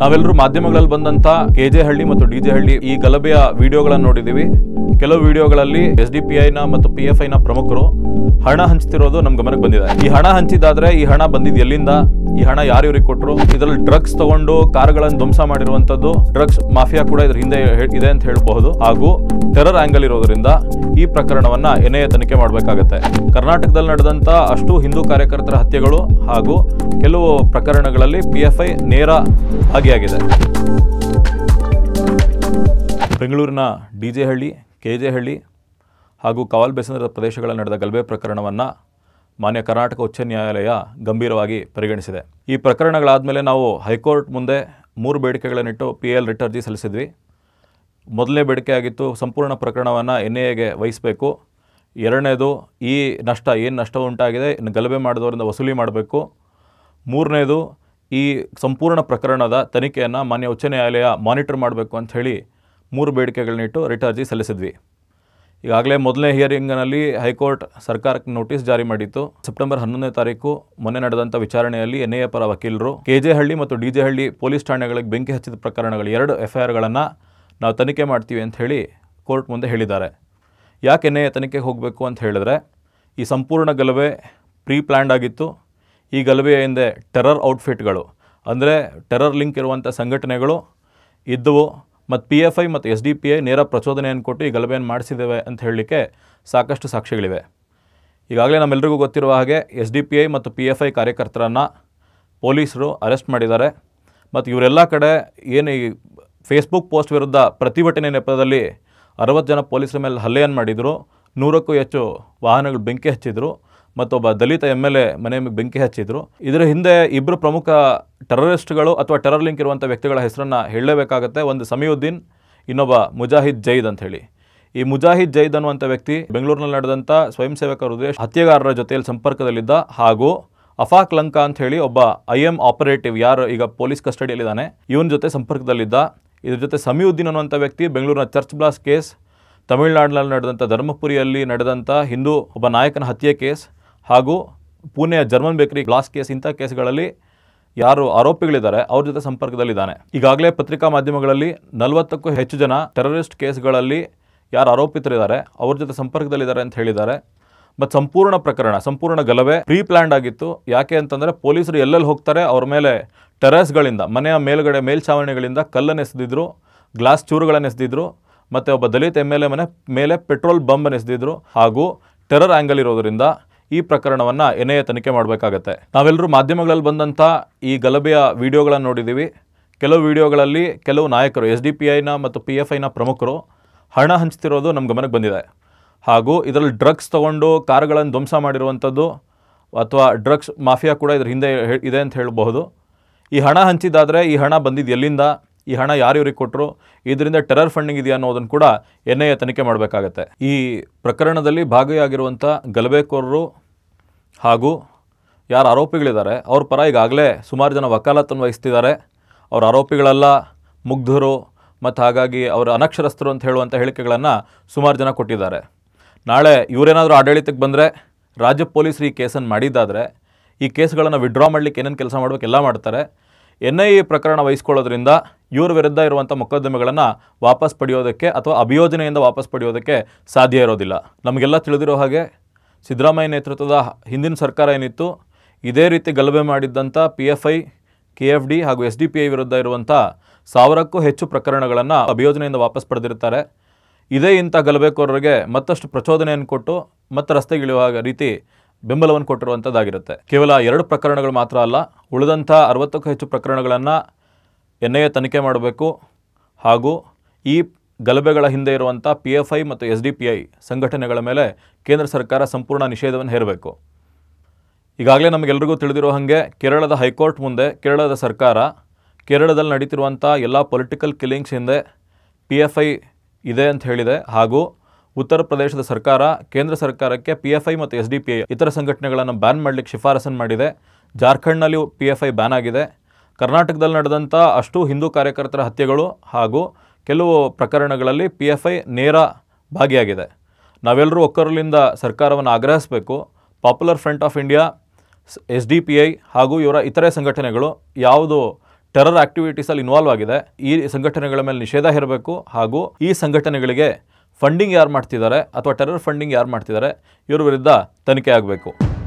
ನಾವೆಲ್ಲರೂ ಮಾಧ್ಯಮಗಳಲ್ಲಿ ಬಂದಂತ ಕೆಜೆ ಹಳ್ಳಿ ಮತ್ತು ಡಿ ಜೆ ಹಳ್ಳಿ ಈ ಗಲಭೆಯ ವಿಡಿಯೋಗಳನ್ನು ನೋಡಿದ್ದೀವಿ ಕೆಲವು ವಿಡಿಯೋಗಳಲ್ಲಿ ಎಸ್ ಡಿ ಪಿ ಐನ ಮತ್ತು ಪಿ ಎಫ್ ಐನ ಪ್ರಮುಖರು ಹಣ ಹಂಚ್ತಿರೋದು ನಮ್ಮ ಗಮನಕ್ಕೆ ಬಂದಿದೆ ಈ ಹಣ ಹಂಚಿದಾದ್ರೆ ಈ ಹಣ ಬಂದಿದ್ದು ಎಲ್ಲಿಂದ ಈ ಹಣ ಯಾರು ಕೊಟ್ಟರು ಇದರಲ್ಲಿ ಡ್ರಗ್ಸ್ ತಗೊಂಡು ಕಾರುಗಳನ್ನು ಧ್ವಂಸ ಮಾಡಿರುವಂತದ್ದು ಡ್ರಗ್ಸ್ ಮಾಫಿಯಾ ಕೂಡ ಇದ್ರ ಹಿಂದೆ ಇದೆ ಅಂತ ಹೇಳಬಹುದು ಹಾಗೂ ಟೆರರ್ ಆಂಗಲ್ ಇರೋದ್ರಿಂದ ಈ ಪ್ರಕರಣವನ್ನ ಎನ್ಐಎ ತನಿಖೆ ಮಾಡಬೇಕಾಗತ್ತೆ ಕರ್ನಾಟಕದಲ್ಲಿ ನಡೆದಂತ ಅಷ್ಟು ಹಿಂದೂ ಕಾರ್ಯಕರ್ತರ ಹತ್ಯೆಗಳು ಹಾಗೂ ಕೆಲವು ಪ್ರಕರಣಗಳಲ್ಲಿ ಪಿಎಫ್ಐ ನೇರ ಭಾಗಿಯಾಗಿದೆ ಬೆಂಗಳೂರಿನ D J Halli K J Halli ಹಾಗೂ ಕವಾಲ್ ಬೇಸಂದ್ರ ಪ್ರದೇಶಗಳಲ್ಲಿ ನಡೆದ ಗಲಭೆ ಪ್ರಕರಣವನ್ನು ಮಾನ್ಯ ಕರ್ನಾಟಕ ಉಚ್ಚ ನ್ಯಾಯಾಲಯ ಗಂಭೀರವಾಗಿ ಪರಿಗಣಿಸಿದೆ ಈ ಪ್ರಕರಣಗಳಾದ ಮೇಲೆ ನಾವು ಹೈಕೋರ್ಟ್ ಮುಂದೆ ಮೂರು ಬೇಡಿಕೆಗಳನ್ನಿಟ್ಟು ಪಿ ಎಲ್ ರಿಟ್ ಅರ್ಜಿ ಸಲ್ಲಿಸಿದ್ವಿ ಮೊದಲನೇ ಬೇಡಿಕೆಯಾಗಿತ್ತು ಸಂಪೂರ್ಣ ಪ್ರಕರಣವನ್ನು ಎನ್ ಎಗೆ ವಹಿಸಬೇಕು ಎರಡನೇದು ಈ ನಷ್ಟ ಏನು ನಷ್ಟ ಉಂಟಾಗಿದೆ ಇನ್ನು ಗಲಭೆ ಮಾಡಿದವರಿಂದ ವಸೂಲಿ ಮಾಡಬೇಕು ಮೂರನೇದು ಈ ಸಂಪೂರ್ಣ ಪ್ರಕರಣದ ತನಿಖೆಯನ್ನು ಮಾನ್ಯ ಉಚ್ಚ ನ್ಯಾಯಾಲಯ ಮಾನಿಟರ್ ಮಾಡಬೇಕು ಅಂಥೇಳಿ ಮೂರು ಬೇಡಿಕೆಗಳನ್ನಿಟ್ಟು ರಿಟ್ ಅರ್ಜಿ ಸಲ್ಲಿಸಿದ್ವಿ ಈಗಾಗಲೇ ಮೊದಲನೇ ಹಿಯರಿಂಗ್ನಲ್ಲಿ ಹೈಕೋರ್ಟ್ ಸರ್ಕಾರಕ್ಕೆ ನೋಟಿಸ್ ಜಾರಿ ಮಾಡಿತ್ತು ಸೆಪ್ಟೆಂಬರ್ ಹನ್ನೊಂದನೇ ತಾರೀಕು ಮೊನ್ನೆ ನಡೆದಂಥ ವಿಚಾರಣೆಯಲ್ಲಿ ಎನ್ಐಎ ಪರ ವಕೀಲರು ಹಳ್ಳಿ ಮತ್ತು ಹಳ್ಳಿ ಪೊಲೀಸ್ ಠಾಣೆಗಳಿಗೆ ಬೆಂಕಿ ಹಚ್ಚಿದ ಪ್ರಕರಣಗಳು ಎರಡು ಎಫ್ಐಆರ್ಗಳನ್ನು ನಾವು ತನಿಖೆ ಮಾಡ್ತೀವಿ ಅಂತ ಹೇಳಿ ಕೋರ್ಟ್ ಮುಂದೆ ಹೇಳಿದ್ದಾರೆ ಯಾಕೆ ಎನ್ಐಎ ತನಿಖೆಗೆ ಹೋಗಬೇಕು ಅಂತ ಹೇಳಿದ್ರೆ ಈ ಸಂಪೂರ್ಣ ಗಲಭೆ ಪ್ರೀ ಪ್ಲ್ಯಾಂಡ್ ಆಗಿತ್ತು ಈ ಗಲಭೆಯ ಹಿಂದೆ ಟೆರರ್ ಔಟ್ಫಿಟ್ಗಳು ಅಂದರೆ ಟೆರರ್ ಲಿಂಕ್ ಇರುವಂಥ ಸಂಘಟನೆಗಳು ಇದ್ದವು ಮತ್ತು ಪಿ ಎಫ್ ಐ ಮತ್ತು ಎಸ್ ಡಿ ಪಿ ಐ ನೇರ ಪ್ರಚೋದನೆಯನ್ನು ಕೊಟ್ಟು ಈ ಗಲಭೆಯನ್ನು ಮಾಡಿಸಿದ್ದೇವೆ ಅಂತ ಹೇಳಲಿಕ್ಕೆ ಸಾಕಷ್ಟು ಸಾಕ್ಷ್ಯಗಳಿವೆ ಈಗಾಗಲೇ ನಮ್ಮೆಲ್ಲರಿಗೂ ಗೊತ್ತಿರುವ ಹಾಗೆ ಎಸ್ ಡಿ ಪಿ ಐ ಮತ್ತು ಪಿ ಎಫ್ ಐ ಕಾರ್ಯಕರ್ತರನ್ನು ಪೊಲೀಸರು ಅರೆಸ್ಟ್ ಮಾಡಿದ್ದಾರೆ ಮತ್ತು ಇವರೆಲ್ಲ ಕಡೆ ಏನು ಈ ಫೇಸ್ಬುಕ್ ಪೋಸ್ಟ್ ವಿರುದ್ಧ ಪ್ರತಿಭಟನೆ ನೆಪದಲ್ಲಿ ಅರವತ್ತು ಜನ ಪೊಲೀಸರ ಮೇಲೆ ಹಲ್ಲೆಯನ್ನು ಮಾಡಿದರು ನೂರಕ್ಕೂ ಹೆಚ್ಚು ವಾಹನಗಳು ಬೆಂಕಿ ಹಚ್ಚಿದರು ಮತ್ತೊಬ್ಬ ದಲಿತ ಎಮ್ ಎಲ್ ಎ ಮನೆ ಬೆಂಕಿ ಹಚ್ಚಿದ್ರು ಇದರ ಹಿಂದೆ ಇಬ್ಬರು ಪ್ರಮುಖ ಟೆರರಿಸ್ಟ್ಗಳು ಅಥವಾ ಟೆರರ್ ಲಿಂಕ್ ಇರುವಂಥ ವ್ಯಕ್ತಿಗಳ ಹೆಸರನ್ನು ಹೇಳಲೇಬೇಕಾಗತ್ತೆ ಒಂದು ಸಮಿಯುದ್ದೀನ್ ಇನ್ನೊಬ್ಬ ಮುಜಾಹಿದ್ ಜೈದ್ ಅಂತ ಹೇಳಿ ಈ ಮುಜಾಹಿದ್ ಜೈದ್ ಅನ್ನುವಂಥ ವ್ಯಕ್ತಿ ಬೆಂಗಳೂರಿನಲ್ಲಿ ನಡೆದಂಥ ಸ್ವಯಂ ಸೇವಕ ಹೃದಯ ಹತ್ಯೆಗಾರರ ಜೊತೆಯಲ್ಲಿ ಸಂಪರ್ಕದಲ್ಲಿದ್ದ ಹಾಗೂ ಅಫಾಕ್ ಲಂಕಾ ಅಂತ ಹೇಳಿ ಒಬ್ಬ ಐ ಎಂ ಆಪರೇಟಿವ್ ಯಾರು ಈಗ ಪೊಲೀಸ್ ಕಸ್ಟಡಿಯಲ್ಲಿದ್ದಾನೆ ಇವನ ಜೊತೆ ಸಂಪರ್ಕದಲ್ಲಿದ್ದ ಇದ್ರ ಜೊತೆ ಸಮಿಯುದ್ದೀನ್ ಅನ್ನುವಂಥ ವ್ಯಕ್ತಿ ಬೆಂಗಳೂರಿನ ಚರ್ಚ್ ಬ್ಲಾಸ್ ಕೇಸ್ ತಮಿಳುನಾಡಿನಲ್ಲಿ ನಡೆದಂಥ ಧರ್ಮಪುರಿಯಲ್ಲಿ ನಡೆದಂಥ ಹಿಂದೂ ಒಬ್ಬ ನಾಯಕನ ಹತ್ಯೆ ಕೇಸ್ ಹಾಗೂ ಪುಣೆಯ ಜರ್ಮನ್ ಬೇಕರಿ ಗ್ಲಾಸ್ ಕೇಸ್ ಇಂಥ ಕೇಸ್ಗಳಲ್ಲಿ ಯಾರು ಆರೋಪಿಗಳಿದ್ದಾರೆ ಅವ್ರ ಜೊತೆ ಸಂಪರ್ಕದಲ್ಲಿದ್ದಾನೆ ಈಗಾಗಲೇ ಪತ್ರಿಕಾ ಮಾಧ್ಯಮಗಳಲ್ಲಿ ನಲವತ್ತಕ್ಕೂ ಹೆಚ್ಚು ಜನ ಟೆರರಿಸ್ಟ್ ಕೇಸ್ಗಳಲ್ಲಿ ಯಾರು ಆರೋಪಿತರಿದ್ದಾರೆ ಅವ್ರ ಜೊತೆ ಸಂಪರ್ಕದಲ್ಲಿದ್ದಾರೆ ಅಂತ ಹೇಳಿದ್ದಾರೆ ಮತ್ತು ಸಂಪೂರ್ಣ ಪ್ರಕರಣ ಸಂಪೂರ್ಣ ಗಲಭೆ ಪ್ರೀ ಪ್ಲ್ಯಾಂಡ್ ಆಗಿತ್ತು ಯಾಕೆ ಅಂತಂದರೆ ಪೊಲೀಸರು ಎಲ್ಲೆಲ್ಲಿ ಹೋಗ್ತಾರೆ ಅವ್ರ ಮೇಲೆ ಟೆರಸ್ಗಳಿಂದ ಮನೆಯ ಮೇಲುಗಡೆ ಮೇಲ್ಛಾವಣಿಗಳಿಂದ ಕಲ್ಲನ್ನು ಎಸೆದಿದ್ರು ಗ್ಲಾಸ್ ಚೂರುಗಳನ್ನು ಎಸೆದಿದ್ರು ಮತ್ತು ಒಬ್ಬ ದಲಿತ ಎಮ್ ಎಲ್ ಎ ಮನೆ ಮೇಲೆ ಪೆಟ್ರೋಲ್ ಬಂಬ್ ಎಸೆದಿದ್ರು ಹಾಗೂ ಟೆರರ್ ಆ್ಯಂಗಲ್ ಇರೋದರಿಂದ ಈ ಪ್ರಕರಣವನ್ನು ಎನ್ ತನಿಖೆ ಮಾಡಬೇಕಾಗತ್ತೆ ನಾವೆಲ್ಲರೂ ಮಾಧ್ಯಮಗಳಲ್ಲಿ ಬಂದಂಥ ಈ ಗಲಭೆಯ ವಿಡಿಯೋಗಳನ್ನು ನೋಡಿದ್ದೀವಿ ಕೆಲವು ವಿಡಿಯೋಗಳಲ್ಲಿ ಕೆಲವು ನಾಯಕರು ಎಸ್ ಡಿ ಪಿ ಐನ ಮತ್ತು ಪಿ ಎಫ್ ಐನ ಪ್ರಮುಖರು ಹಣ ಹಂಚ್ತಿರೋದು ನಮ್ಮ ಗಮನಕ್ಕೆ ಬಂದಿದೆ ಹಾಗೂ ಇದರಲ್ಲಿ ಡ್ರಗ್ಸ್ ತಗೊಂಡು ಕಾರುಗಳನ್ನು ಧ್ವಂಸ ಮಾಡಿರುವಂಥದ್ದು ಅಥವಾ ಡ್ರಗ್ಸ್ ಮಾಫಿಯಾ ಕೂಡ ಇದ್ರ ಹಿಂದೆ ಇದೆ ಅಂತ ಹೇಳಬಹುದು ಈ ಹಣ ಹಂಚಿದ್ದಾದರೆ ಈ ಹಣ ಬಂದಿದ್ದು ಎಲ್ಲಿಂದ ಈ ಹಣ ಯಾರಿವ್ರಿಗೆ ಕೊಟ್ಟರು ಇದರಿಂದ ಟೆರರ್ ಫಂಡಿಂಗ್ ಇದೆಯಾ ಅನ್ನೋದನ್ನು ಕೂಡ ಎನ್ ಐ ಎ ತನಿಖೆ ಮಾಡಬೇಕಾಗತ್ತೆ ಈ ಪ್ರಕರಣದಲ್ಲಿ ಭಾಗಿಯಾಗಿರುವಂಥ ಗಲಭೆಕೋರರು ಹಾಗೂ ಯಾರು ಆರೋಪಿಗಳಿದ್ದಾರೆ ಅವ್ರ ಪರ ಈಗಾಗಲೇ ಸುಮಾರು ಜನ ವಕಾಲತ್ತನ್ನು ವಹಿಸ್ತಿದ್ದಾರೆ ಅವ್ರ ಆರೋಪಿಗಳೆಲ್ಲ ಮುಗ್ಧರು ಮತ್ತು ಹಾಗಾಗಿ ಅವರು ಅನಕ್ಷರಸ್ಥರು ಅಂತ ಹೇಳುವಂಥ ಹೇಳಿಕೆಗಳನ್ನು ಸುಮಾರು ಜನ ಕೊಟ್ಟಿದ್ದಾರೆ ನಾಳೆ ಇವರೇನಾದರೂ ಆಡಳಿತಕ್ಕೆ ಬಂದರೆ ರಾಜ್ಯ ಪೊಲೀಸರು ಈ ಕೇಸನ್ನು ಮಾಡಿದ್ದಾದರೆ ಈ ಕೇಸ್ಗಳನ್ನು ವಿಡ್ರಾ ಮಾಡಲಿಕ್ಕೆ ಏನೇನು ಕೆಲಸ ಮಾಡಬೇಕು ಎಲ್ಲ ಮಾಡ್ತಾರೆ ಎನ್ ಐ ಎ ಪ್ರಕರಣ ವಹಿಸ್ಕೊಳ್ಳೋದ್ರಿಂದ ಇವ್ರ ವಿರುದ್ಧ ಇರುವಂಥ ಮೊಕದ್ದಮೆಗಳನ್ನು ವಾಪಸ್ ಪಡೆಯೋದಕ್ಕೆ ಅಥವಾ ಅಭಿಯೋಜನೆಯಿಂದ ವಾಪಸ್ ಪಡೆಯೋದಕ್ಕೆ ಸಾಧ್ಯ ಇರೋದಿಲ್ಲ ನಮಗೆಲ್ಲ ತಿಳಿದಿರೋ ಹಾಗೆ ಸಿದ್ದರಾಮಯ್ಯ ನೇತೃತ್ವದ ಹಿಂದಿನ ಸರ್ಕಾರ ಏನಿತ್ತು ಇದೇ ರೀತಿ ಗಲಭೆ ಮಾಡಿದ್ದಂಥ P F I K F D ಹಾಗೂ ಎಸ್ ಡಿ ಪಿ ಐ ವಿರುದ್ಧ ಇರುವಂಥ ಸಾವಿರಕ್ಕೂ ಹೆಚ್ಚು ಪ್ರಕರಣಗಳನ್ನು ಅಭಿಯೋಜನೆಯಿಂದ ವಾಪಸ್ ಪಡೆದಿರ್ತಾರೆ ಇದೇ ಇಂಥ ಗಲಭೆಕೋರರಿಗೆ ಮತ್ತಷ್ಟು ಪ್ರಚೋದನೆಯನ್ನು ಕೊಟ್ಟು ಮತ್ತು ರಸ್ತೆಗಿಳಿಯುವ ರೀತಿ ಬೆಂಬಲವನ್ನು ಕೊಟ್ಟಿರುವಂಥದ್ದಾಗಿರುತ್ತೆ ಕೇವಲ ಎರಡು ಪ್ರಕರಣಗಳು ಮಾತ್ರ ಅಲ್ಲ ಉಳಿದಂಥ ಅರವತ್ತಕ್ಕೂ ಹೆಚ್ಚು ಪ್ರಕರಣಗಳನ್ನು ಎನ್ ಐ ಎ ತನಿಖೆ ಮಾಡಬೇಕು ಹಾಗೂ ಈ ಗಲಭೆಗಳ ಹಿಂದೆ ಇರುವಂಥ ಪಿ ಎಫ್ ಐ ಮತ್ತು ಎಸ್ ಡಿ ಪಿ ಐ ಸಂಘಟನೆಗಳ ಮೇಲೆ ಕೇಂದ್ರ ಸರ್ಕಾರ ಸಂಪೂರ್ಣ ನಿಷೇಧವನ್ನು ಹೇರಬೇಕು ಈಗಾಗಲೇ ನಮಗೆಲ್ಲರಿಗೂ ತಿಳಿದಿರೋ ಹಾಗೆ ಕೇರಳದ ಹೈಕೋರ್ಟ್ ಮುಂದೆ ಕೇರಳದ ಸರ್ಕಾರ ಕೇರಳದಲ್ಲಿ ನಡೀತಿರುವಂಥ ಎಲ್ಲ ಪೊಲಿಟಿಕಲ್ ಕಿಲಿಂಗ್ಸ್ ಹಿಂದೆ ಪಿ ಎಫ್ ಐ ಇದೆ ಅಂತ ಹೇಳಿದೆ ಹಾಗೂ ಉತ್ತರ ಪ್ರದೇಶದ ಸರ್ಕಾರ ಕೇಂದ್ರ ಸರ್ಕಾರಕ್ಕೆ ಪಿ ಎಫ್ ಐ ಮತ್ತು ಎಸ್ ಡಿ ಪಿ ಐ ಇತರ ಸಂಘಟನೆಗಳನ್ನು ಬ್ಯಾನ್ ಮಾಡಲಿಕ್ಕೆ ಶಿಫಾರಸನ್ನು ಮಾಡಿದೆ ಜಾರ್ಖಂಡ್ನಲ್ಲಿ ಪಿ ಎಫ್ ಐ ಬ್ಯಾನ್ ಆಗಿದೆ ಕರ್ನಾಟಕದಲ್ಲಿ ನಡೆದಂಥ ಅಷ್ಟು ಹಿಂದೂ ಕಾರ್ಯಕರ್ತರ ಹತ್ಯೆಗಳು ಹಾಗೂ ಕೆಲವು ಪ್ರಕರಣಗಳಲ್ಲಿ ಪಿ ಎಫ್ ಐ ನೇರ ಭಾಗಿಯಾಗಿದೆ ನಾವೆಲ್ಲರೂ ಒಕ್ಕರಲಿಂದ ಸರ್ಕಾರವನ್ನು ಆಗ್ರಹಿಸಬೇಕು popular front of India S D P I ಹಾಗೂ ಇವರ ಇತರೆ ಸಂಘಟನೆಗಳು ಯಾವುದು ಟೆರರ್ ಆ್ಯಕ್ಟಿವಿಟೀಸಲ್ಲಿ ಇನ್ವಾಲ್ವ್ ಆಗಿದೆ ಈ ಸಂಘಟನೆಗಳ ಮೇಲೆ ನಿಷೇಧ ಇರಬೇಕು ಹಾಗೂ ಈ ಸಂಘಟನೆಗಳಿಗೆ ಫಂಡಿಂಗ್ ಯಾರು ಮಾಡ್ತಿದ್ದಾರೆ ಅಥವಾ ಟೆರರ್ ಫಂಡಿಂಗ್ ಯಾರು ಮಾಡ್ತಿದ್ದಾರೆ ಇವರ ವಿರುದ್ಧ ತನಿಖೆ ಆಗಬೇಕು